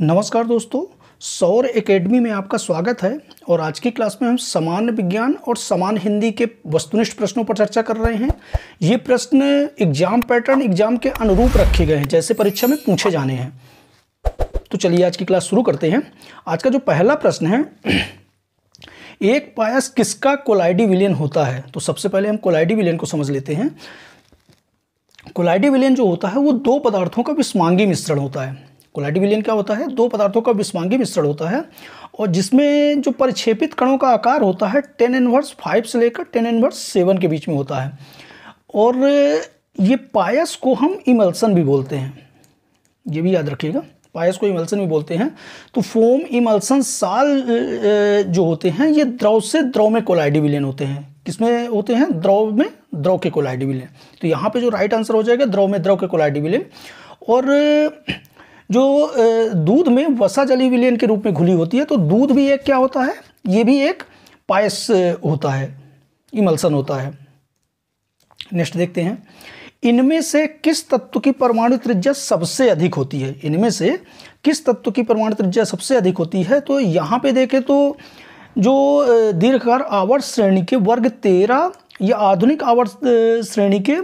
नमस्कार दोस्तों सौर एकेडमी में आपका स्वागत है और आज की क्लास में हम समान विज्ञान और समान हिंदी के वस्तुनिष्ठ प्रश्नों पर चर्चा कर रहे हैं ये प्रश्न एग्जाम पैटर्न एग्जाम के अनुरूप रखे गए हैं जैसे परीक्षा में पूछे जाने हैं तो चलिए आज की क्लास शुरू करते हैं आज का जो पहला प्रश्न है एक पायस किसका कोलाइडी विलियन होता है तो सबसे पहले हम कोलाइडी विलियन को समझ लेते हैं कोलाइडी विलियन जो होता है वो दो पदार्थों का विस्मांगी मिश्रण होता है कोलाइड विलयन क्या होता है दो पदार्थों का विस्मांगी मिश्रण होता है और जिसमें जो परिक्षेपित कणों का आकार होता है टेन इनवर्स फाइव से लेकर टेन इनवर्स सेवन के बीच में होता है और ये पायस को हम इमल्सन भी बोलते हैं ये भी याद रखिएगा पायस को इमल्सन भी बोलते हैं तो फोम इमल्सन साल जो होते हैं ये द्रव से द्रव में कोलाइडी विलयन होते हैं किसमें होते हैं द्रव में द्रव के कोलाइडी विलयन तो यहाँ पे जो राइट आंसर हो जाएगा द्रव में द्रव के कोलाइडी विलयन और जो दूध में वसा जली विलयन के रूप में घुली होती है तो दूध भी एक क्या होता है ये भी एक पायस होता है इमल्सन होता है नेक्स्ट देखते हैं इनमें से किस तत्व की परमाणु त्रिज्या सबसे अधिक होती है इनमें से किस तत्व की परमाणु त्रिज्या सबसे अधिक होती है तो यहाँ पे देखें तो जो दीर्घकार आवर्त श्रेणी के वर्ग तेरह या आधुनिक आवर्त श्रेणी के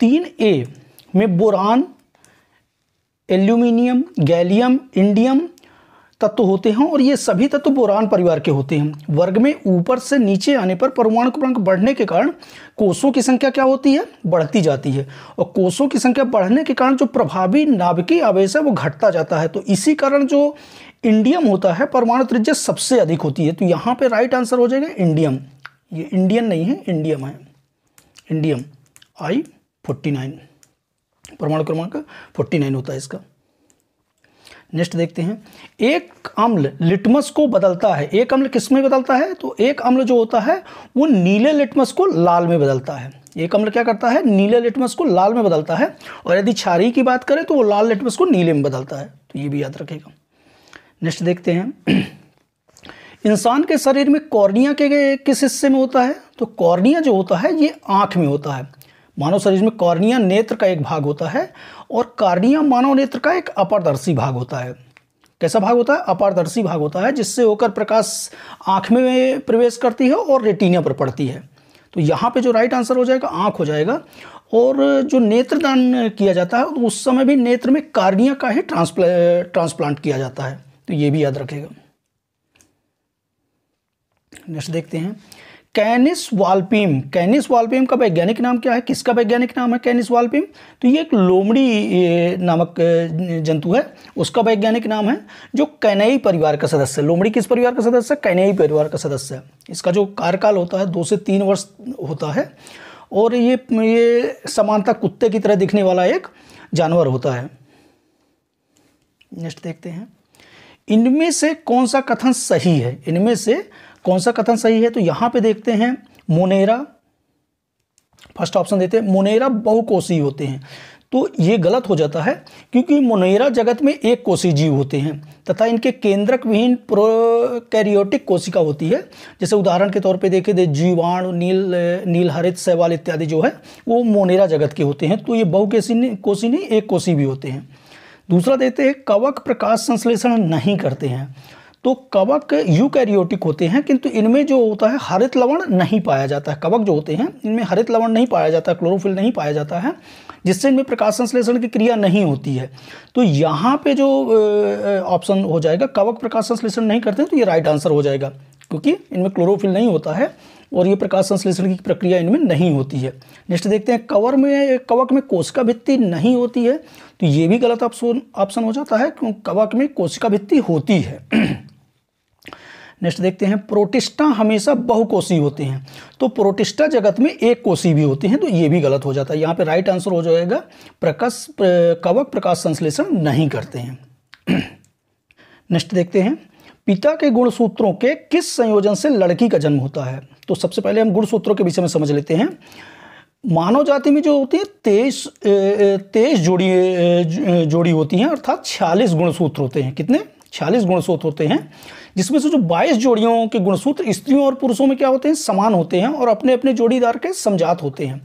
तीन ए में बोरान एल्यूमिनियम गैलियम इंडियम तत्व होते हैं और ये सभी तत्व बोरान परिवार के होते हैं वर्ग में ऊपर से नीचे आने पर परमाणु क्रमांक बढ़ने के कारण कोषों की संख्या क्या होती है बढ़ती जाती है और कोषों की संख्या बढ़ने के कारण जो प्रभावी नाभिकीय आवेश है वो घटता जाता है तो इसी कारण जो इंडियम होता है परमाणु त्रिज्या सबसे अधिक होती है तो यहाँ पर राइट आंसर हो जाएगा इंडियम ये इंडियन नहीं है इंडियम है इंडियम आई फोर्टी नाइन परमाणु क्रमांक फोर्टी नाइन होता है इसका नेक्स्ट देखते हैं एक अम्ल लिटमस को बदलता है एक अम्ल किस में बदलता है तो एक अम्ल जो होता है वो नीले लिटमस को लाल में बदलता है एक अम्ल क्या करता है नीले लिटमस को लाल में बदलता है और यदि छारी की बात करें तो वो लाल लिटमस को नीले में बदलता है तो ये भी याद रखेगा नेक्स्ट देखते हैं इंसान के शरीर में कॉर्निया के किस हिस्से में होता है तो कॉर्निया जो होता है ये आँख में होता है मानव शरीर में कॉर्निया नेत्र का एक भाग होता है और कार्निया मानव नेत्र का एक अपारदर्शी भाग होता है कैसा भाग होता है अपारदर्शी भाग होता है जिससे होकर प्रकाश आँख में प्रवेश करती है और रेटिनिया पर पड़ती है तो यहाँ पे जो राइट आंसर हो जाएगा आँख हो जाएगा और जो नेत्रदान किया जाता है तो उस समय भी नेत्र में कार्निया का ही ट्रांसप्ला ट्रांसप्लांट किया जाता है तो ये भी याद रखेगा नेक्स्ट देखते हैं कैनिस वाल्पिम कैनिस वाल्पिम का वैज्ञानिक नाम क्या है किसका वैज्ञानिक नाम है कैनिस वाल्पिम तो ये एक लोमड़ी नामक जंतु है उसका वैज्ञानिक नाम है जो कैनई परिवार का सदस्य है लोमड़ी किस परिवार का सदस्य है कैनई परिवार का सदस्य है इसका जो कार्यकाल होता है दो से तीन वर्ष होता है और ये ये समानता कुत्ते की तरह दिखने वाला एक जानवर होता है नेक्स्ट देखते हैं इनमें से कौन सा कथन सही है इनमें से कौन सा कथन सही है तो यहाँ पे देखते हैं मोनेरा फर्स्ट ऑप्शन देते हैं मोनेरा बहुकोशी होते हैं तो ये गलत हो जाता है क्योंकि मोनेरा जगत में एक कोशी जीव होते हैं तथा इनके केंद्रक विहीन प्रोकैरियोटिक कोशिका होती है जैसे उदाहरण के तौर पे देखे दे जीवाणु नील नील हरित इत्यादि जो है वो मोनेरा जगत के होते हैं तो ये बहुकेशी कोशी नहीं एक कोशी भी होते हैं दूसरा देते हैं कवक प्रकाश संश्लेषण नहीं करते हैं तो कवक यूकैरियोटिक होते हैं किंतु इनमें जो होता है हरित लवण नहीं पाया जाता है कवक जो होते हैं इनमें हरित लवण नहीं पाया जाता है क्लोरोफिल नहीं पाया जाता है जिससे इनमें प्रकाश संश्लेषण की क्रिया नहीं होती है तो यहाँ पे जो ऑप्शन हो जाएगा कवक प्रकाश संश्लेषण नहीं करते तो ये राइट आंसर हो जाएगा क्योंकि इनमें क्लोरोफिल नहीं होता है और ये प्रकाश संश्लेषण की प्रक्रिया इनमें नहीं होती है नेक्स्ट देखते हैं कवर में कवक में कोशिका भित्ति नहीं होती है तो ये भी गलत ऑप्शन ऑप्शन हो जाता है क्यों कवक में कोशिका भित्ति होती है नेक्स्ट देखते हैं प्रोटिस्टा हमेशा बहुकोशी होते हैं तो प्रोटिस्टा जगत में एक कोशी भी होते हैं तो ये भी गलत हो जाता है यहाँ पे राइट आंसर हो जाएगा प्रकाश कवक प्रकाश संश्लेषण नहीं करते हैं नेक्स्ट देखते हैं पिता के गुणसूत्रों के किस संयोजन से लड़की का जन्म होता है तो सबसे पहले हम गुणसूत्रों के विषय में समझ लेते हैं मानव जाति में जो होती है तेईस तेईस जोड़ी जोड़ी होती हैं अर्थात छियालीस गुणसूत्र होते हैं कितने छियालीस गुणसूत्र होते हैं जिसमें से जो बाईस जोड़ियों के गुणसूत्र स्त्रियों और पुरुषों में क्या होते हैं समान होते हैं और अपने अपने जोड़ीदार के समझात होते हैं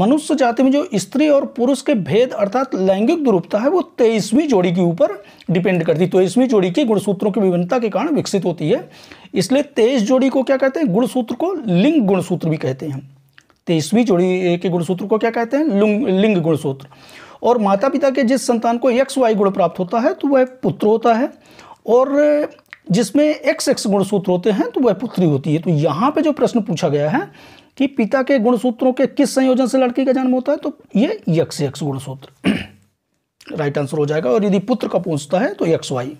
मनुष्य जाति में जो स्त्री और पुरुष के भेद अर्थात लैंगिक द्रुपता है वो तेईसवीं जोड़ी के ऊपर डिपेंड करती है तेईसवीं तो जोड़ी के गुणसूत्रों की विभिन्नता के कारण विकसित होती है इसलिए तेईस जोड़ी को क्या कहते हैं गुणसूत्र को लिंग गुणसूत्र भी कहते हैं तेईसवीं जोड़ी के गुणसूत्र को क्या कहते हैं लिंग गुणसूत्र और माता पिता के जिस संतान को एक्स वाई गुण प्राप्त होता है तो वह पुत्र होता है और जिसमें एक्स एक्स गुणसूत्र होते हैं तो वह पुत्री होती है तो यहाँ पे जो प्रश्न पूछा गया है कि पिता के गुणसूत्रों के किस संयोजन से लड़की का जन्म होता है तो ये यक्ष यक्ष गुणसूत्र राइट आंसर हो जाएगा और यदि पुत्र का पूछता है तो यक्ष वाई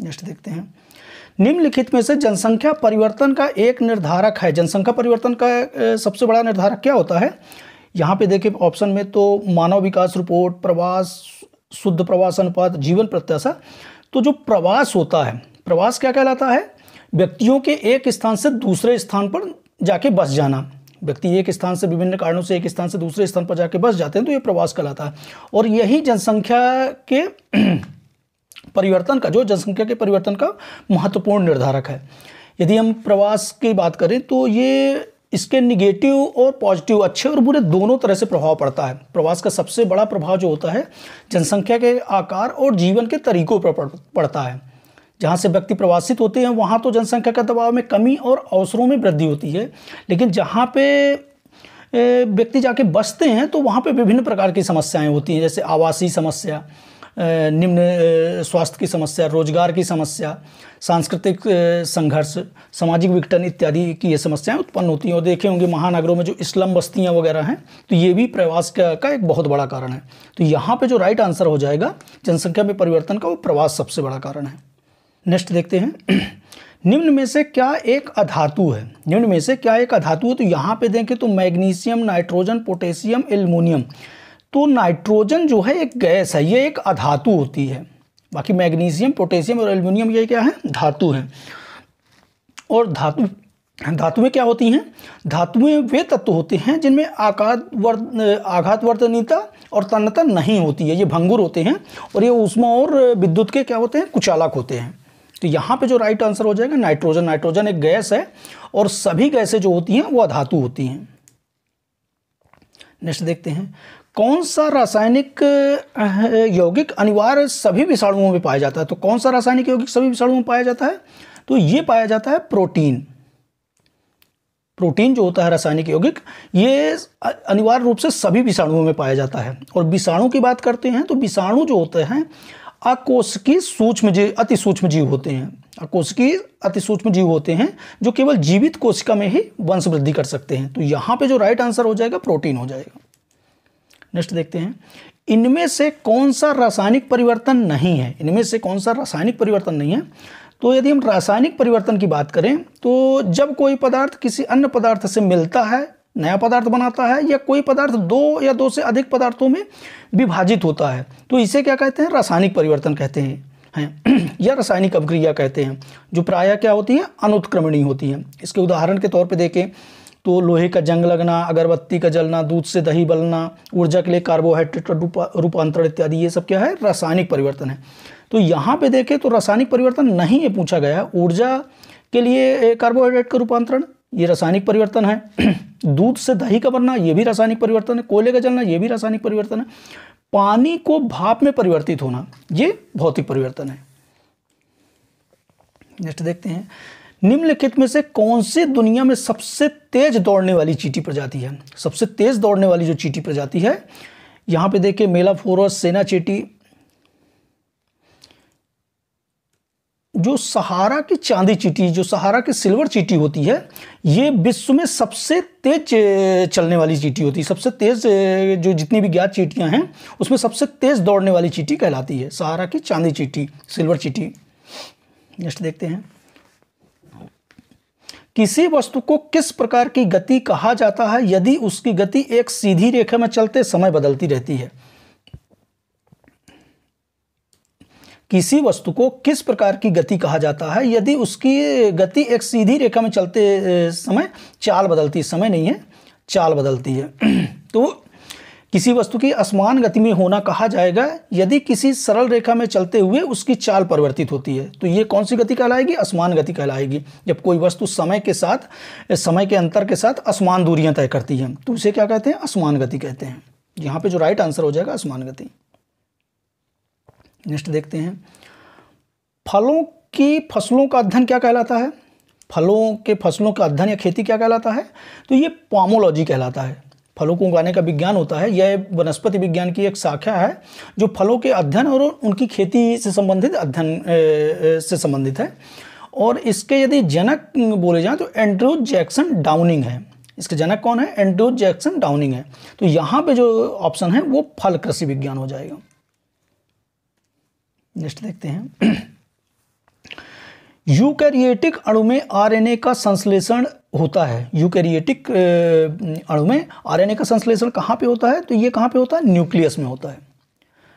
नेक्स्ट देखते हैं निम्नलिखित में से जनसंख्या परिवर्तन का एक निर्धारक है जनसंख्या परिवर्तन का सबसे बड़ा निर्धारक क्या होता है यहाँ पे देखिए ऑप्शन में तो मानव विकास रिपोर्ट प्रवास शुद्ध प्रवास अनुपात जीवन प्रत्याशा तो जो प्रवास होता है प्रवास क्या कहलाता है व्यक्तियों के एक स्थान से दूसरे स्थान पर जाके बस जाना व्यक्ति एक स्थान से विभिन्न कारणों से एक स्थान से दूसरे स्थान पर जाके बस जाते हैं तो ये प्रवास कहलाता है और यही जनसंख्या के परिवर्तन का जो जनसंख्या के परिवर्तन का महत्वपूर्ण निर्धारक है यदि हम प्रवास की बात करें तो ये इसके निगेटिव और पॉजिटिव अच्छे और बुरे दोनों तरह से प्रभाव पड़ता है प्रवास का सबसे बड़ा प्रभाव जो होता है जनसंख्या के आकार और जीवन के तरीकों पर पड़ता है जहाँ से व्यक्ति प्रवासित होते हैं वहाँ तो जनसंख्या का दबाव में कमी और अवसरों में वृद्धि होती है लेकिन जहाँ पे व्यक्ति जाके बसते हैं तो वहाँ पे विभिन्न प्रकार की समस्याएं होती हैं जैसे आवासीय समस्या निम्न स्वास्थ्य की समस्या रोजगार की समस्या सांस्कृतिक संघर्ष सामाजिक विघटन इत्यादि की ये समस्याएं उत्पन्न होती हैं और देखे होंगे महानगरों में जो इस्लम बस्तियां वगैरह हैं तो ये भी प्रवास का, का एक बहुत बड़ा कारण है तो यहाँ पे जो राइट आंसर हो जाएगा जनसंख्या में परिवर्तन का वो प्रवास सबसे बड़ा कारण है नेक्स्ट देखते हैं निम्न में से क्या एक अधातु है निम्न में से क्या एक अधातु है तो यहाँ पे देखें तो मैग्नीशियम नाइट्रोजन पोटेशियम एलमोनियम तो नाइट्रोजन जो है एक गैस है ये एक अधातु होती है बाकी मैग्नीशियम पोटेशियम और एल्यूमिनियम ये क्या है धातु है और धातु धातुएं क्या होती हैं धातुएं वे तत्व होते हैं जिनमें आघात वर्त आघात वर्धनीता और तन्नता नहीं होती है ये भंगुर होते हैं और ये उष्मा और विद्युत के क्या होते हैं कुचालक होते हैं तो यहाँ पे जो राइट आंसर हो जाएगा नाइट्रोजन नाइट्रोजन एक गैस है और सभी गैसें जो होती हैं वो अधातु होती हैं नेक्स्ट देखते हैं कौन सा रासायनिक यौगिक अनिवार्य सभी विषाणुओं में पाया जाता है तो कौन सा रासायनिक यौगिक सभी विषाणुओं में पाया जाता है तो ये पाया जाता है प्रोटीन प्रोटीन जो होता है रासायनिक यौगिक ये अनिवार्य रूप से सभी विषाणुओं में पाया जाता है और विषाणु की बात करते हैं तो विषाणु जो होते हैं की सूक्ष्म जीव अति सूक्ष्म जीव होते हैं की अति सूक्ष्म जीव होते हैं जो केवल जीवित कोशिका में ही वंश वृद्धि कर सकते हैं तो यहाँ पे जो राइट आंसर हो जाएगा प्रोटीन हो जाएगा नेक्स्ट देखते हैं इनमें से कौन सा रासायनिक परिवर्तन नहीं है इनमें से कौन सा रासायनिक परिवर्तन नहीं है तो यदि हम रासायनिक परिवर्तन की बात करें तो जब कोई पदार्थ किसी अन्य पदार्थ से मिलता है नया पदार्थ बनाता है या कोई पदार्थ दो या दो से अधिक पदार्थों में विभाजित होता है तो इसे क्या कहते हैं रासायनिक परिवर्तन कहते हैं है या रासायनिक अभिक्रिया कहते हैं जो प्रायः क्या होती है अनुत्क्रमणीय होती है इसके उदाहरण के तौर पर देखें तो लोहे का जंग लगना अगरबत्ती का जलना दूध से दही बलना ऊर्जा के लिए कार्बोहाइड्रेट रूपांतरण इत्यादि ये सब क्या है रासायनिक परिवर्तन है तो यहाँ पे देखें तो रासायनिक परिवर्तन नहीं ये पूछा गया है ऊर्जा के लिए कार्बोहाइड्रेट का रूपांतरण ये रासायनिक परिवर्तन है दूध से दही का बनना ये भी रासायनिक परिवर्तन है कोयले का जलना ये भी रासायनिक परिवर्तन है पानी को भाप में परिवर्तित होना ये भौतिक परिवर्तन है नेक्स्ट देखते हैं निम्नलिखित में से कौन सी दुनिया में सबसे तेज दौड़ने वाली चीटी प्रजाति है सबसे तेज दौड़ने वाली जो चीटी प्रजाति है यहां पे देखिए फोरस सेना चीटी जो सहारा की चांदी चीटी जो सहारा की सिल्वर चीटी होती है ये विश्व में सबसे तेज चलने वाली चीटी होती है सबसे तेज जो जितनी भी ज्ञात चीटियां हैं उसमें सबसे तेज दौड़ने वाली चीटी कहलाती है सहारा की चांदी चीटी सिल्वर चीटी नेक्स्ट देखते हैं किसी वस्तु को किस प्रकार की गति कहा जाता है यदि उसकी गति एक सीधी रेखा में चलते समय बदलती रहती है किसी वस्तु को किस प्रकार की गति कहा जाता है यदि उसकी गति एक सीधी रेखा में चलते समय चाल बदलती समय नहीं है चाल बदलती है तो किसी वस्तु की असमान गति में होना कहा जाएगा यदि किसी सरल रेखा में चलते हुए उसकी चाल परिवर्तित होती है तो ये कौन सी गति कहलाएगी असमान गति कहलाएगी जब कोई वस्तु समय के साथ समय के अंतर के साथ असमान दूरियां तय करती हैं तो उसे क्या कहते हैं असमान गति कहते हैं यहाँ पे जो राइट आंसर हो जाएगा असमान गति नेक्स्ट देखते हैं फलों की फसलों का अध्ययन क्या कहलाता है फलों के फसलों का अध्ययन या खेती क्या कहलाता है तो ये पामोलॉजी कहलाता है फलों को उगाने का विज्ञान होता है यह वनस्पति विज्ञान की एक शाखा है जो फलों के अध्ययन और उनकी खेती से संबंधित अध्ययन से संबंधित है और इसके यदि जनक बोले जाएँ तो एंड्रू जैक्सन डाउनिंग है इसके जनक कौन है एंड्रू जैक्सन डाउनिंग है तो यहाँ पे जो ऑप्शन है वो फल कृषि विज्ञान हो जाएगा नेक्स्ट देखते हैं यूकैरियोटिक अणु में आरएनए का संश्लेषण होता है यूकैरियोटिक अणु में आरएनए का संश्लेषण कहाँ पे होता है तो ये कहाँ पे होता है न्यूक्लियस में होता है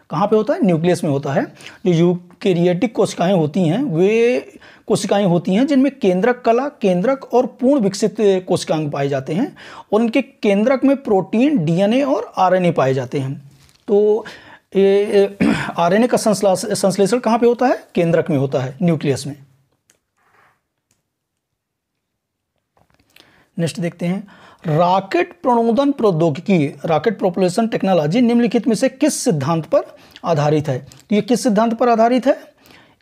कहाँ पे होता है न्यूक्लियस में होता है जो यूकैरियोटिक कोशिकाएं होती हैं वे कोशिकाएं होती हैं जिनमें केंद्रक कला केंद्रक और पूर्ण विकसित कोशिकांग पाए जाते हैं और उनके केंद्रक में प्रोटीन डीएनए और आरएनए पाए जाते हैं तो आरएनए का संश्लेषण कहाँ पे होता है केंद्रक में होता है न्यूक्लियस में नेक्स्ट देखते हैं रॉकेट प्रणोदन प्रौद्योगिकी रॉकेट प्रोपोलेशन टेक्नोलॉजी निम्नलिखित में से किस सिद्धांत पर आधारित है ये किस सिद्धांत पर आधारित है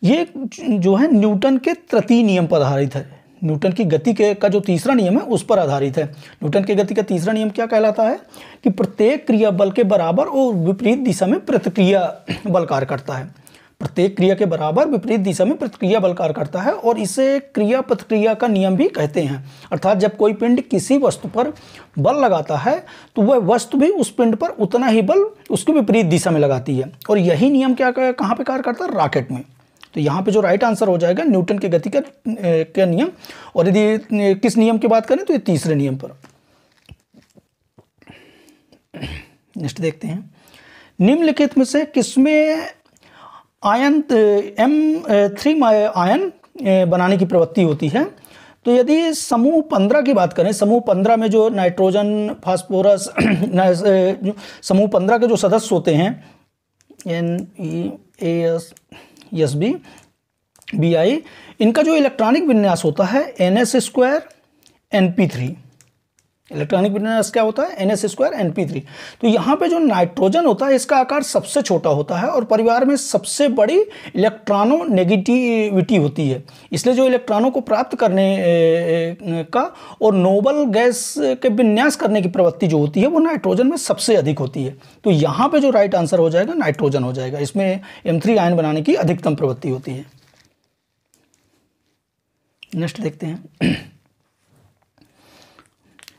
ये जो है न्यूटन के तृतीय नियम पर आधारित है न्यूटन की गति के का जो तीसरा नियम है उस पर आधारित है न्यूटन की गति का तीसरा नियम क्या कहलाता है कि प्रत्येक क्रिया बल के बराबर और विपरीत दिशा में प्रतिक्रिया बल कार्य करता है प्रत्येक क्रिया के बराबर विपरीत दिशा में प्रतिक्रिया बल कार्य करता है और इसे क्रिया प्रतिक्रिया का नियम भी कहते हैं अर्थात जब कोई पिंड किसी वस्तु पर बल लगाता है तो वह वस्तु भी उस पिंड पर उतना ही बल उसके विपरीत दिशा में लगाती है और यही नियम क्या कहाँ पर कार्य करता है रॉकेट में तो यहाँ पे जो राइट आंसर हो जाएगा न्यूटन के गति का क्या नियम और यदि किस नियम की बात करें तो ये तीसरे नियम पर नेक्स्ट देखते हैं निम्नलिखित में से किसमें आयन तो एम थ्री आयन बनाने की प्रवृत्ति होती है तो यदि समूह पंद्रह की बात करें समूह पंद्रह में जो नाइट्रोजन फास्फोरस समूह पंद्रह के जो सदस्य होते हैं N E A S S B B I इनका जो इलेक्ट्रॉनिक विन्यास होता है N S square N P three electronic विन्यास क्या होता है N S square N P three तो यहाँ पे जो नाइट्रोजन होता है इसका आकार सबसे छोटा होता है और परिवार में सबसे बड़ी इलेक्ट्रॉनो नेगेटिविटी होती है इसलिए जो इलेक्ट्रॉनों को प्राप्त करने का और नोबल गैस के विन्यास करने की प्रवृत्ति जो होती है वो नाइट्रोजन में सबसे अधिक होती है तो यहाँ पर जो राइट आंसर हो जाएगा नाइट्रोजन हो जाएगा इसमें एम थ्री आयन बनाने की अधिकतम प्रवृत्ति होती है नेक्स्ट देखते हैं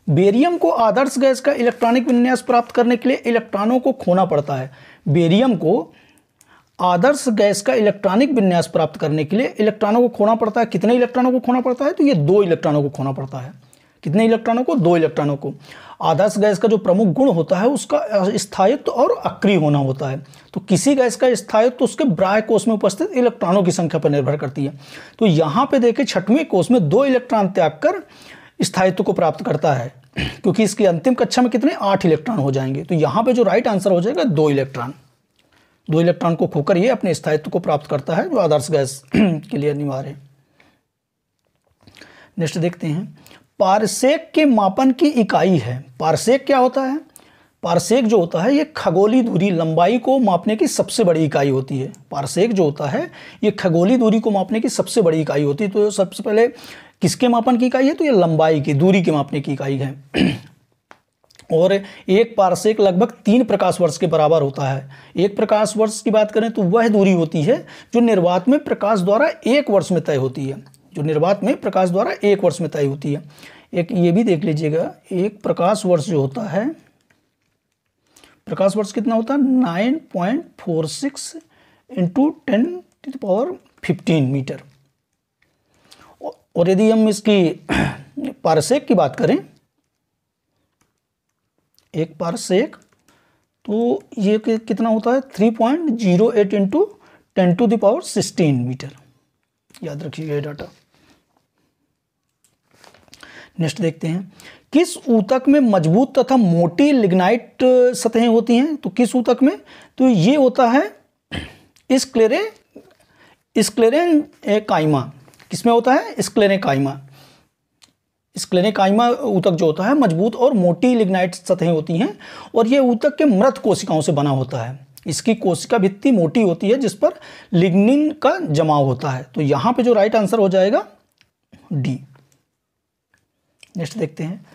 बेरियम को आदर्श गैस का इलेक्ट्रॉनिक विन्यास प्राप्त करने के लिए इलेक्ट्रॉनों को खोना पड़ता है बेरियम को आदर्श गैस का इलेक्ट्रॉनिक विन्यास प्राप्त करने के लिए इलेक्ट्रॉनों को खोना पड़ता है कितने इलेक्ट्रॉनों को खोना पड़ता है तो ये दो इलेक्ट्रॉनों को खोना पड़ता है कितने इलेक्ट्रॉनों को दो इलेक्ट्रॉनों को आदर्श गैस का जो प्रमुख गुण होता है उसका स्थायित्व और अक्रिय होना होता है तो किसी गैस का स्थायित्व तो उसके ब्राह कोष में उपस्थित इलेक्ट्रॉनों की संख्या पर निर्भर करती है तो यहाँ पे देखें छठवें कोष में दो इलेक्ट्रॉन त्याग कर स्थायित्व को प्राप्त करता है क्योंकि इसकी अंतिम कक्षा में कितने आठ इलेक्ट्रॉन हो जाएंगे तो यहाँ पे जो राइट आंसर हो जाएगा दो इलेक्ट्रॉन दो इलेक्ट्रॉन को खोकर ये अपने स्थायित्व को प्राप्त करता है जो आदर्श गैस के लिए अनिवार्य है नेक्स्ट देखते हैं पारसेक के मापन की इकाई है पारसेक क्या होता है पारसेक जो होता है ये खगोली दूरी लंबाई को मापने की सबसे बड़ी इकाई होती है पारसेक जो होता है ये खगोली दूरी को मापने की सबसे बड़ी इकाई होती है तो सबसे पहले किसके मापन की इकाई है तो ये लंबाई की दूरी के मापने की इकाई है और एक पारसेक लगभग तीन प्रकाश वर्ष के बराबर होता है एक प्रकाश वर्ष की बात करें तो वह दूरी होती है जो निर्वात में प्रकाश द्वारा एक वर्ष में तय होती है जो निर्वात में प्रकाश द्वारा एक वर्ष में तय होती है एक ये भी देख लीजिएगा एक प्रकाश वर्ष जो होता है प्रकाश वर्ष कितना होता है nine point four six into ten power fifteen metre और यदि हम इसकी पारसेक की बात करें एक पारसेक तो ये कितना होता है three point zero eight into ten to the power sixteen metre याद रखिएगा ये डाटा नेक्स्ट देखते हैं किस ऊतक में मजबूत तथा मोटी लिग्नाइट सतहें होती हैं तो किस ऊतक में तो ये होता है इस क्लेरे इस क्लेरे काइमा किसमें होता है स्क्लेनेकाइमा स्क्लेनेकाइमा ऊतक जो होता है मजबूत और मोटी लिग्नाइट सतहें होती हैं और ये ऊतक के मृत कोशिकाओं से बना होता है इसकी कोशिका भित्ति मोटी होती है जिस पर लिग्निन का जमाव होता है तो यहां पे जो राइट आंसर हो जाएगा डी नेक्स्ट देखते हैं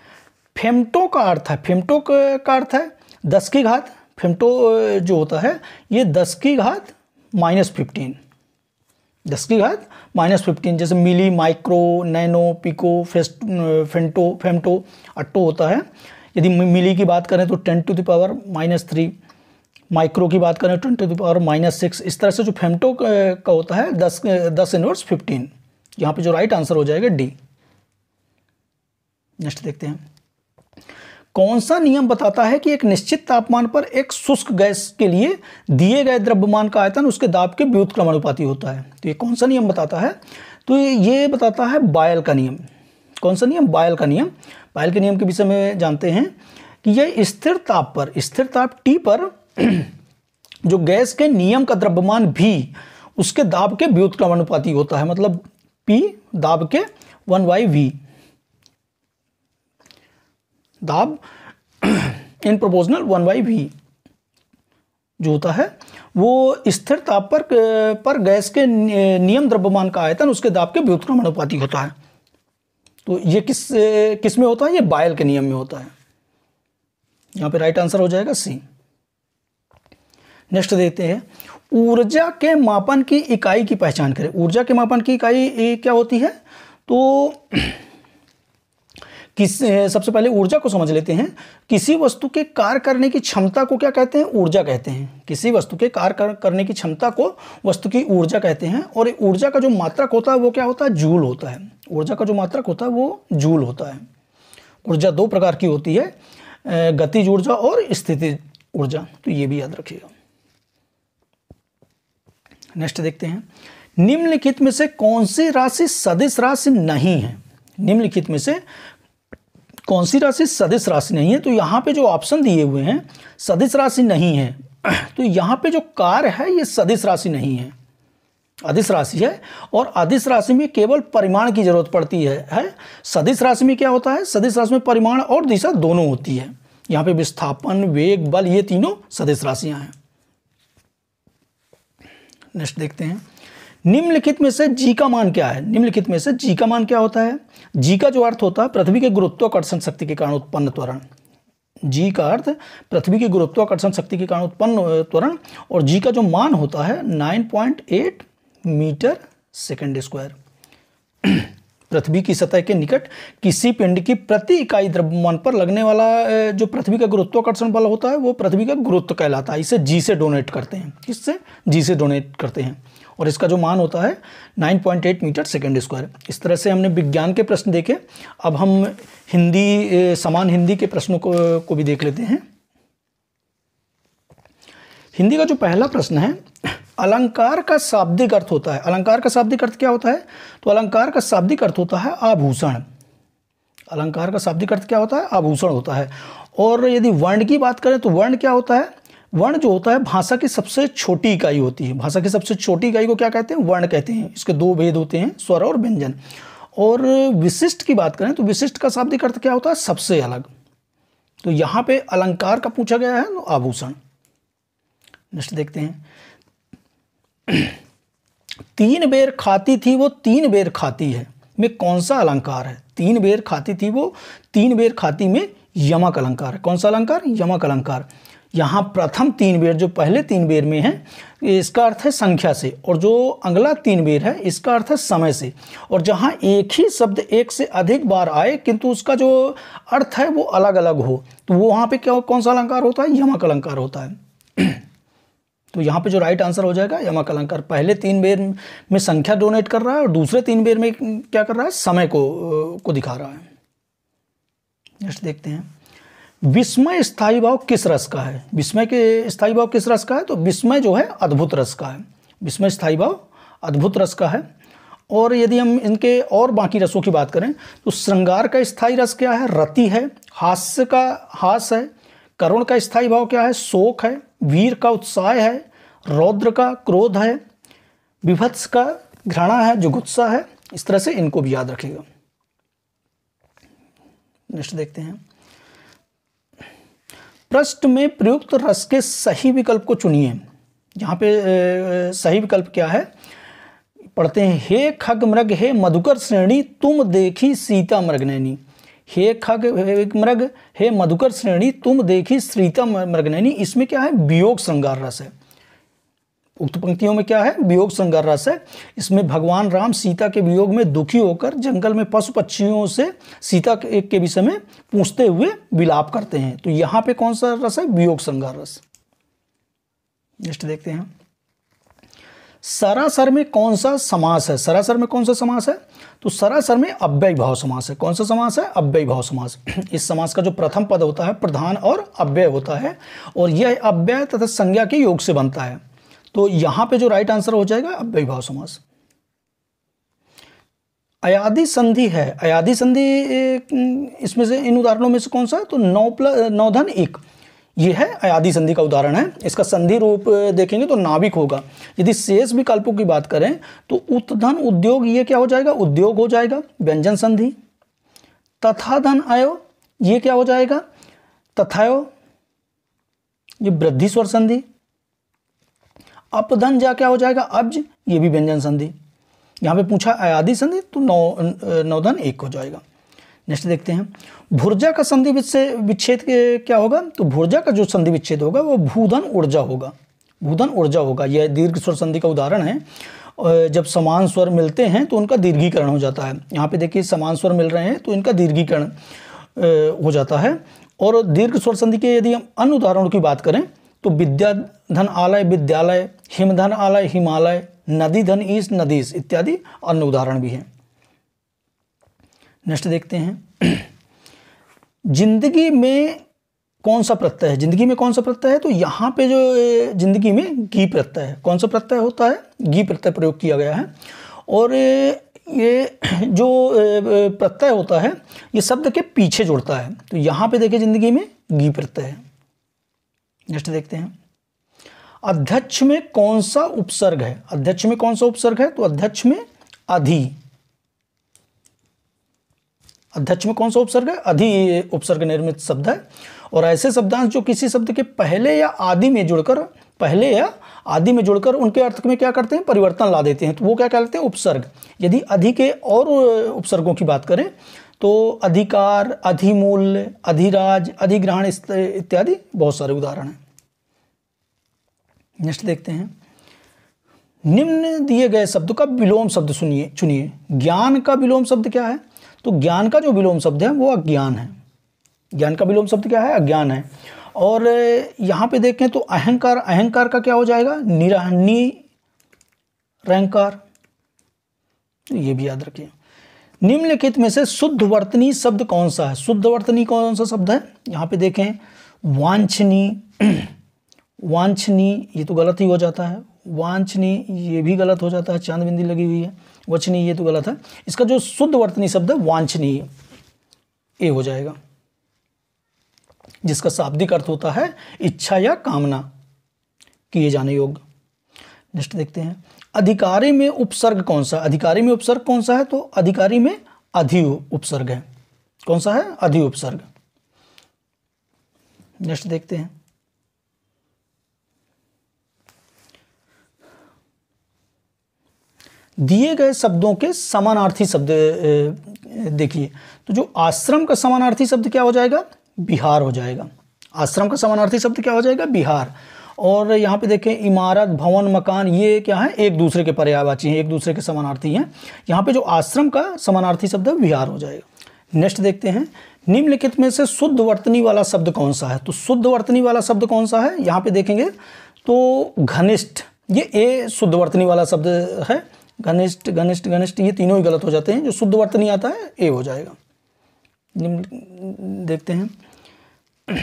फेमटो का अर्थ है फेमटो का अर्थ है दस की घात फेमटो जो होता है ये दस की घात माइनस फिफ्टीन दस की घात माइनस फिफ्टीन जैसे मिली माइक्रो नैनो पिको फेस्ट फेंटो फेमटो अट्टो होता है यदि मिली की बात करें तो ten to the power minus three micro की बात करें ten to the power minus six इस तरह से जो फेमटो का होता है दस दस इनवर्स फिफ्टीन यहाँ पे जो राइट आंसर हो जाएगा डी नेक्स्ट देखते हैं कौन सा नियम बताता है कि एक निश्चित तापमान पर एक शुष्क गैस के लिए दिए गए द्रव्यमान का आयतन उसके दाब के व्युत क्रमानुपाती होता है तो ये कौन सा नियम बताता है तो ये बताता है बायल का नियम कौन सा नियम बायल का नियम बायल के नियम के विषय में जानते हैं कि यह स्थिर ताप पर स्थिर ताप टी पर जो गैस के नियम का द्रव्यमान भी उसके दाब के व्युत क्रमानुपाती होता है मतलब पी दाब के वन बाई वी दाब in proportional one by V जो होता है वो स्थिर ताप पर पर गैस के नियम द्रव्यमान का आयतन उसके दाब के व्युत्क्रमण अनुपाती होता है तो ये किस किस में होता है ये बायल के नियम में होता है यहाँ पे राइट आंसर हो जाएगा सी नेक्स्ट देखते हैं ऊर्जा के मापन की इकाई की पहचान करें ऊर्जा के मापन की इकाई क्या होती है तो किस सबसे पहले ऊर्जा को समझ लेते हैं किसी वस्तु के कार्य करने की क्षमता को क्या कहते हैं ऊर्जा कहते हैं किसी वस्तु के कार्य कर, करने की क्षमता को वस्तु की ऊर्जा कहते हैं और ऊर्जा का जो मात्रक होता है वो क्या होता है जूल होता है ऊर्जा का जो मात्रक होता है वो जूल होता है ऊर्जा दो प्रकार की होती है गतिज ऊर्जा और स्थिति ऊर्जा तो ये भी याद रखिएगा नेक्स्ट देखते हैं निम्नलिखित में से कौन सी राशि सदिश राशि नहीं है निम्नलिखित में से कौन सी राशि सदिश राशि नहीं है तो यहाँ पे जो ऑप्शन दिए हुए हैं सदिश राशि नहीं है तो यहाँ पे जो कार है ये सदिश राशि नहीं है अधिस राशि है और अधिस राशि में केवल परिमाण की जरूरत पड़ती है, है सदिश राशि में क्या होता है सदिश राशि में परिमाण और दिशा दोनों होती है यहाँ पे विस्थापन वेग बल ये तीनों सदिश राशियां हैं नेक्स्ट देखते हैं निम्नलिखित में से जी का मान क्या है निम्नलिखित में से जी का मान क्या होता है जी का जो अर्थ होता है पृथ्वी के गुरुत्वाकर्षण शक्ति के कारण उत्पन्न त्वरण जी का अर्थ पृथ्वी के गुरुत्वाकर्षण शक्ति के कारण उत्पन्न त्वरण और जी का जो मान होता है एट मीटर सेकेंड स्क्वायर पृथ्वी की सतह के निकट किसी पिंड की प्रति इकाई द्रव्यमान पर लगने वाला जो पृथ्वी का गुरुत्वाकर्षण बल होता है वो पृथ्वी का गुरुत्व कहलाता है इसे जी से डोनेट करते हैं किससे जी से डोनेट करते हैं और इसका जो मान होता है 9.8 मीटर सेकेंड स्क्वायर इस तरह से हमने विज्ञान के प्रश्न देखे अब हम हिंदी समान हिंदी के प्रश्नों को, को भी देख लेते हैं हिंदी का जो पहला प्रश्न है अलंकार का शाब्दिक अर्थ होता है अलंकार का शाब्दिक अर्थ क्या होता है तो अलंकार का शाब्दिक अर्थ होता है आभूषण अलंकार का शाब्दिक अर्थ क्या होता है आभूषण होता है और यदि वर्ण की बात करें तो वर्ण क्या होता है वर्ण जो होता है भाषा की सबसे छोटी इकाई होती है भाषा की सबसे छोटी इकाई को क्या कहते हैं वर्ण कहते हैं इसके दो भेद होते हैं स्वर और व्यंजन और विशिष्ट की बात करें तो विशिष्ट का शाब्दिक अर्थ क्या होता है सबसे अलग तो यहाँ पे अलंकार का पूछा गया है आभूषण नेक्स्ट देखते हैं तीन बेर खाती थी वो तीन बेर खाती है में कौन सा अलंकार है तीन बेर खाती थी वो तीन बेर खाती में यमक अलंकार है कौन सा अलंकार यमक अलंकार यहाँ प्रथम तीन बेर जो पहले तीन बेर में है इसका अर्थ है संख्या से और जो अगला तीन बेर है इसका अर्थ है समय से और जहाँ एक ही शब्द एक से अधिक बार आए किंतु उसका जो अर्थ है वो अलग अलग हो तो वो वहाँ पे क्या कौन सा अलंकार होता है यमक अलंकार होता है तो यहाँ पे जो राइट आंसर हो जाएगा यमा कलंकर पहले तीन बेर में संख्या डोनेट कर रहा है और दूसरे तीन बेर में क्या कर रहा है समय को को दिखा रहा है नेक्स्ट देखते हैं विस्मय स्थायी भाव किस रस का है विस्मय के स्थायी भाव किस रस का है तो विस्मय जो है अद्भुत रस का है विस्मय स्थायी भाव अद्भुत रस का है और यदि हम इनके और बाकी रसों की बात करें तो श्रृंगार का स्थायी रस क्या है रति है हास्य का हास है करुण का स्थायी भाव क्या है शोक है वीर का उत्साह है रौद्र का क्रोध है विभत्स का घृणा है जो गुस्सा है इस तरह से इनको भी याद रखेगा नेक्स्ट देखते हैं प्रश्न में प्रयुक्त रस के सही विकल्प को चुनिए यहां पे सही विकल्प क्या है पढ़ते हैं हे खग मृग हे मधुकर श्रेणी तुम देखी सीता मृगनैनी हे खग मृग हे मधुकर श्रेणी तुम देखी श्रीतम मृग इसमें क्या है वियोग श्रृंगार रस है उक्त पंक्तियों में क्या है वियोग श्रृंगार रस है इसमें भगवान राम सीता के वियोग में दुखी होकर जंगल में पशु पक्षियों से सीता के, के विषय में पूछते हुए विलाप करते हैं तो यहाँ पे कौन सा रस है वियोग श्रृंगार रस नेक्स्ट देखते हैं सरासर में कौन सा समास है सरासर में कौन सा समास है तो सरासर में अव्यय भाव समास है कौन सा समास है अव्यय भाव समास इस समास का जो प्रथम पद होता है प्रधान और अव्यय होता है और यह अव्यय तथा संज्ञा के योग से बनता है तो यहां पे जो राइट आंसर हो जाएगा अव्यय भाव समास अयाधि संधि है अयाधि संधि इसमें से इन उदाहरणों में से कौन सा है तो नौ प्लस नौधन एक ये है अयादी संधि का उदाहरण है इसका संधि रूप देखेंगे तो नाभिक होगा यदि शेष विकल्पों की बात करें तो उत्धन उद्योग ये क्या हो जाएगा उद्योग हो जाएगा व्यंजन संधि तथा धन आयो ये क्या हो जाएगा तथायो ये वृद्धि स्वर संधि अपधन जा क्या हो जाएगा अब्ज ये भी व्यंजन संधि यहां पे पूछा अयादि संधि तो नौ नौधन एक हो जाएगा नेक्स्ट देखते हैं भुर्जा का संधि विच्छेद क्या होगा तो भुर्जा का जो संधि विच्छेद होगा वो भूधन ऊर्जा होगा भूधन ऊर्जा होगा यह दीर्घ स्वर संधि का उदाहरण है जब समान स्वर मिलते हैं तो उनका दीर्घीकरण हो जाता है यहाँ पे देखिए समान स्वर मिल रहे हैं तो इनका दीर्घीकरण हो जाता है और दीर्घ स्वर संधि के यदि हम अन्य उदाहरणों की बात करें तो विद्याधन आलय विद्यालय हिमधन आलय हिमालय नदी धन ईस नदीस इत्यादि अन्य उदाहरण भी हैं नेक्स्ट देखते हैं जिंदगी में कौन सा प्रत्यय है जिंदगी में कौन सा प्रत्यय है तो यहाँ पे जो जिंदगी में घी प्रत्यय है कौन सा प्रत्यय होता है घी प्रत्यय प्रयोग किया गया है और ये जो प्रत्यय होता है ये शब्द के पीछे जुड़ता है तो यहाँ पे देखिए जिंदगी में घी प्रत्यय है नेक्स्ट देखते हैं अध्यक्ष में कौन सा उपसर्ग है अध्यक्ष में कौन सा उपसर्ग है तो अध्यक्ष में अधि अध्यक्ष में कौन सा उपसर्ग है अधि उपसर्ग निर्मित शब्द है और ऐसे शब्दांश जो किसी शब्द के पहले या आदि में जुड़कर पहले या आदि में जुड़कर उनके अर्थ में क्या करते हैं परिवर्तन ला देते हैं तो वो क्या कहते हैं उपसर्ग यदि अधि के और उपसर्गों की बात करें तो अधिकार अधिमूल्य अधिराज अधिग्रहण इत्यादि बहुत सारे उदाहरण हैं नेक्स्ट देखते हैं निम्न दिए गए शब्द का विलोम शब्द सुनिए चुनिए ज्ञान का विलोम शब्द क्या है तो ज्ञान का जो विलोम शब्द है वो अज्ञान है ज्ञान का विलोम शब्द क्या है अज्ञान है और यहाँ पे देखें तो अहंकार अहंकार का क्या हो जाएगा निरहनी रहकार तो ये भी याद रखिए निम्नलिखित में से शुद्ध वर्तनी शब्द कौन सा है शुद्ध वर्तनी कौन सा शब्द है यहाँ पे देखें वांछनी वांछनी ये तो गलत ही हो जाता है वांछनी ये भी गलत हो जाता है चांद बिंदी लगी हुई है वचनीय तो गलत है इसका जो शुद्ध वर्तनी शब्द है वांछनीय ये हो जाएगा जिसका शाब्दिक अर्थ होता है इच्छा या कामना किए जाने योग्य नेक्स्ट देखते हैं अधिकारी में उपसर्ग कौन सा अधिकारी में उपसर्ग कौन सा है तो अधिकारी में अधि उपसर्ग है कौन सा है अधि उपसर्ग नेक्स्ट देखते हैं दिए गए शब्दों के समानार्थी शब्द देखिए तो जो आश्रम का समानार्थी शब्द क्या हो जाएगा बिहार हो जाएगा आश्रम का समानार्थी शब्द क्या हो जाएगा बिहार और यहाँ पे देखें इमारत भवन मकान ये क्या है एक दूसरे के पर्यायवाची हैं एक दूसरे के समानार्थी हैं यहाँ पे जो आश्रम का समानार्थी शब्द है बिहार हो जाएगा नेक्स्ट देखते हैं निम्नलिखित में से शुद्ध वर्तनी वाला शब्द कौन सा है तो शुद्ध वर्तनी वाला शब्द कौन सा है यहाँ पे देखेंगे तो घनिष्ठ ये ए शुद्ध वर्तनी वाला शब्द है घनिष्ठ घनिष्ठ घनिष्ठ ये तीनों ही गलत हो जाते हैं जो शुद्ध वर्त नहीं आता है ए हो जाएगा निम्न देखते हैं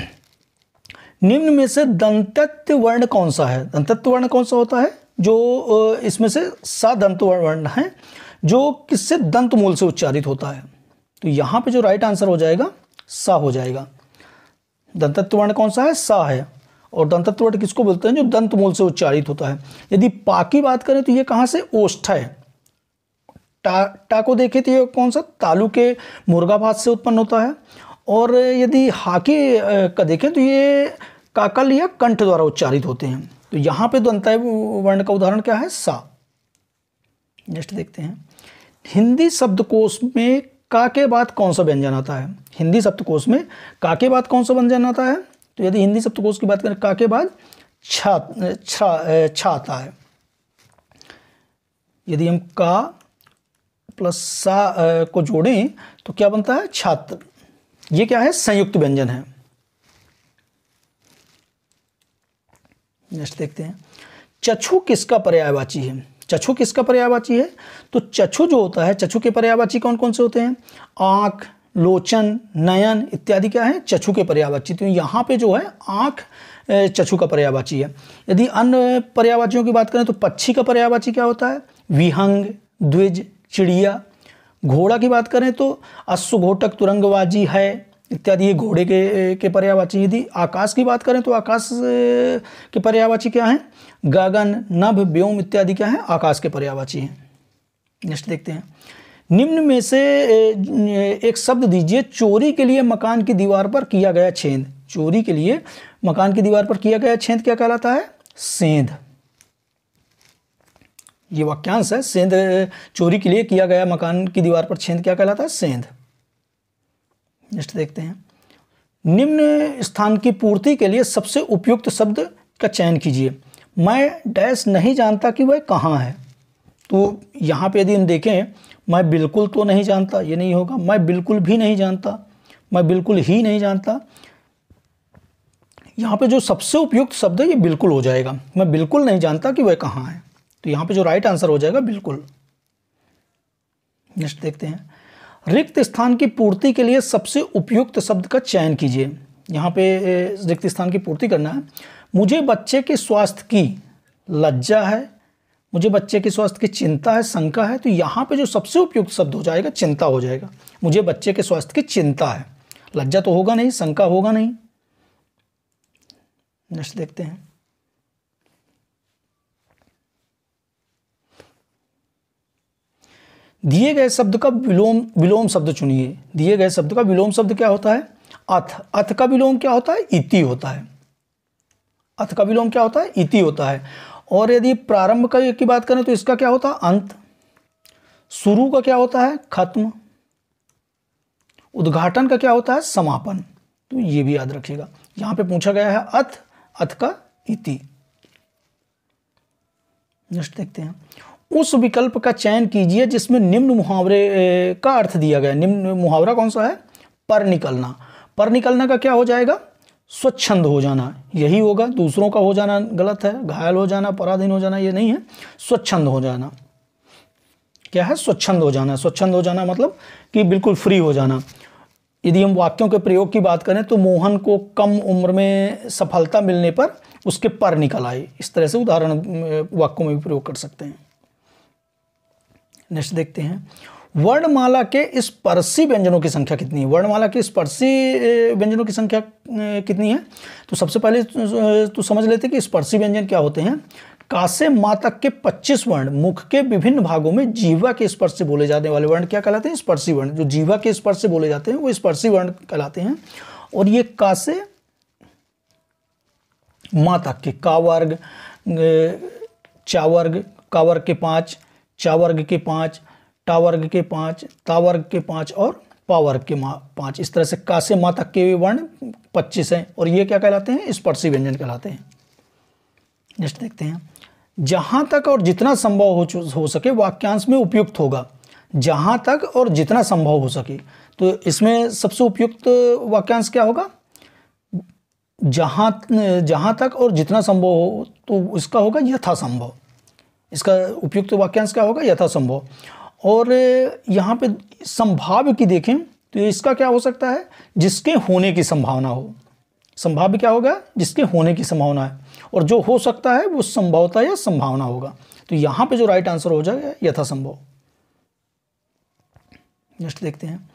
निम्न में से दंतत्य वर्ण कौन सा है दंतत्व वर्ण कौन सा होता है जो इसमें से दंत वर्ण है जो किससे दंत मूल से उच्चारित होता है तो यहां पे जो राइट आंसर हो जाएगा सा हो जाएगा दंतत्व वर्ण कौन सा है सा है और दंतत्वट किसको बोलते हैं जो दंत मूल से उच्चारित होता है यदि पा की बात करें तो ये कहाँ से ओष्ठ है टा टा को देखें तो ये कौन सा तालू के मुर्गाभात से उत्पन्न होता है और यदि हाकी का देखें तो ये काकल या कंठ द्वारा उच्चारित होते हैं तो यहाँ पे दंत वर्ण का उदाहरण क्या है सा नेक्स्ट देखते हैं हिंदी शब्दकोश में का के बाद कौन सा व्यंजन आता है हिंदी शब्दकोश में का के बाद कौन सा व्यंजन आता है तो यदि हिंदी शब्दकोश की बात करें का के बाद छा छा आता है यदि हम का प्लस सा को जोड़ें तो क्या बनता है छात्र ये क्या है संयुक्त व्यंजन है नेक्स्ट देखते हैं चछु किसका पर्यायवाची है चछु किसका पर्यायवाची है तो चछु जो होता है चछु के पर्यायवाची कौन कौन से होते हैं आंख लोचन नयन इत्यादि क्या है चछु के पर्यावाची तो यहाँ पे जो है आँख चछु का पर्यावाची है यदि अन्य पर्यावाचियों की बात करें तो पक्षी का पर्यावाची क्या होता है विहंग द्विज चिड़िया घोड़ा की बात करें तो अश्वघोटक तुरंगबाजी है इत्यादि ये घोड़े के के पर्यावाची यदि आकाश की बात करें तो आकाश के पर्यावाची क्या है गगन नभ व्योम इत्यादि क्या है आकाश के पर्यावाची हैं नेक्स्ट देखते हैं निम्न में से एक शब्द दीजिए चोरी के लिए मकान की दीवार पर किया गया छेद चोरी के लिए मकान की दीवार पर किया गया छेद क्या कहलाता है सेंध ये वाक्यांश है सेंध चोरी के लिए किया गया मकान की दीवार पर छेद क्या कहलाता है सेंध नेक्स्ट देखते हैं निम्न स्थान की पूर्ति के लिए सबसे उपयुक्त शब्द का चयन कीजिए मैं डैश नहीं जानता कि वह कहाँ है तो यहाँ पे यदि हम देखें मैं बिल्कुल तो नहीं जानता ये नहीं होगा मैं बिल्कुल भी नहीं जानता मैं बिल्कुल ही नहीं जानता यहाँ पे जो सबसे उपयुक्त शब्द है ये बिल्कुल हो जाएगा मैं बिल्कुल नहीं जानता कि वह कहाँ है तो यहाँ पे जो राइट आंसर हो जाएगा बिल्कुल नेक्स्ट देखते हैं रिक्त स्थान की पूर्ति के लिए सबसे उपयुक्त शब्द का चयन कीजिए यहाँ पे रिक्त स्थान की पूर्ति करना है मुझे बच्चे के स्वास्थ्य की लज्जा है मुझे बच्चे के स्वास्थ्य की चिंता है शंका है तो यहाँ पे जो सबसे उपयुक्त शब्द हो जाएगा चिंता हो जाएगा मुझे बच्चे के स्वास्थ्य की चिंता है लज्जा तो होगा नहीं शंका होगा नहीं नेक्स्ट देखते हैं दिए गए शब्द का विलोम विलोम शब्द चुनिए दिए गए शब्द का विलोम शब्द क्या होता है अथ अथ का विलोम क्या होता है इति होता है अथ का विलोम क्या होता है इति होता है और यदि प्रारंभ का की बात करें तो इसका क्या होता अंत शुरू का क्या होता है खत्म उद्घाटन का क्या होता है समापन तो ये भी याद रखिएगा यहां पे पूछा गया है अथ अथ का इति नेक्स्ट देखते हैं उस विकल्प का चयन कीजिए जिसमें निम्न मुहावरे का अर्थ दिया गया निम्न मुहावरा कौन सा है पर निकलना पर निकलना का क्या हो जाएगा स्वच्छंद हो जाना यही होगा दूसरों का हो जाना गलत है घायल हो जाना पराधीन हो जाना ये नहीं है स्वच्छंद हो जाना क्या है स्वच्छंद हो जाना स्वच्छंद हो जाना मतलब कि बिल्कुल फ्री हो जाना यदि हम वाक्यों के प्रयोग की बात करें तो मोहन को कम उम्र में सफलता मिलने पर उसके पर निकल आए इस तरह से उदाहरण वाक्यों में भी प्रयोग कर सकते हैं नेक्स्ट देखते हैं वर्णमाला के स्पर्शी व्यंजनों की संख्या कितनी है वर्णमाला के स्पर्शी व्यंजनों की संख्या कितनी है तो सबसे पहले तो समझ लेते कि स्पर्शी व्यंजन क्या होते हैं कासे मातक के 25 वर्ण मुख के विभिन्न भागों में जीवा के स्पर्श से बोले जाने वाले वर्ण क्या कहलाते हैं स्पर्शी वर्ण जो जीवा के स्पर्श से बोले जाते हैं वो स्पर्शी वर्ण कहलाते हैं और ये कासे मातक के कावर्ग चावर्ग कावर्ग के पांच चावर्ग के पांच टावर्ग के पाँच तावर्ग के पाँच और पावर्ग के पाँच इस तरह से का से मा तक के भी वर्ण पच्चीस हैं और ये क्या कहलाते हैं स्पर्शी व्यंजन कहलाते हैं नेक्स्ट देखते हैं जहाँ तक और जितना संभव हो हो सके वाक्यांश में उपयुक्त होगा जहाँ तक और जितना संभव हो सके तो इसमें सबसे उपयुक्त वाक्यांश क्या होगा जहाँ जहाँ तक और जितना संभव हो तो इसका होगा यथासंभव इसका उपयुक्त वाक्यांश क्या होगा यथासंभव और यहाँ पे संभाव्य की देखें तो इसका क्या हो सकता है जिसके होने की संभावना हो संभाव्य क्या होगा जिसके होने की संभावना है और जो हो सकता है वो संभवता या संभावना होगा तो यहाँ पे जो राइट आंसर हो जाएगा यथासंभव नेक्स्ट देखते हैं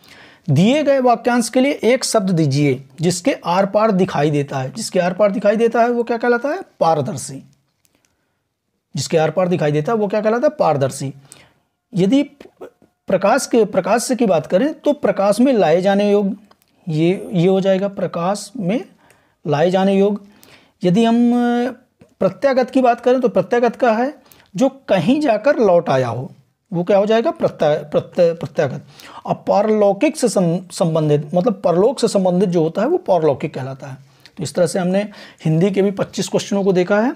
दिए गए वाक्यांश के लिए एक शब्द दीजिए जिसके आर पार दिखाई देता है जिसके आर पार दिखाई देता है वो क्या कहलाता है पारदर्शी जिसके आर पार दिखाई देता है वो क्या कहलाता है पारदर्शी यदि प्रकाश के प्रकाश से की बात करें तो प्रकाश में लाए जाने योग ये ये हो जाएगा प्रकाश में लाए जाने योग यदि हम प्रत्यागत की बात करें तो प्रत्यागत का है जो कहीं जाकर लौट आया हो वो क्या हो जाएगा प्रत्या प्रत्य प्रत्यागत और पारलौकिक से संबंधित मतलब परलोक से संबंधित जो होता है वो पारलौकिक कहलाता है तो इस तरह से हमने हिंदी के भी 25 क्वेश्चनों को देखा है